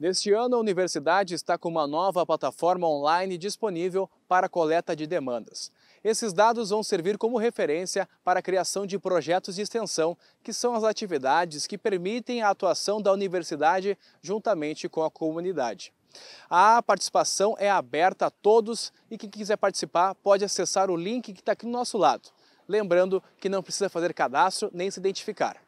Neste ano, a universidade está com uma nova plataforma online disponível para coleta de demandas. Esses dados vão servir como referência para a criação de projetos de extensão, que são as atividades que permitem a atuação da universidade juntamente com a comunidade. A participação é aberta a todos e quem quiser participar pode acessar o link que está aqui no nosso lado. Lembrando que não precisa fazer cadastro nem se identificar.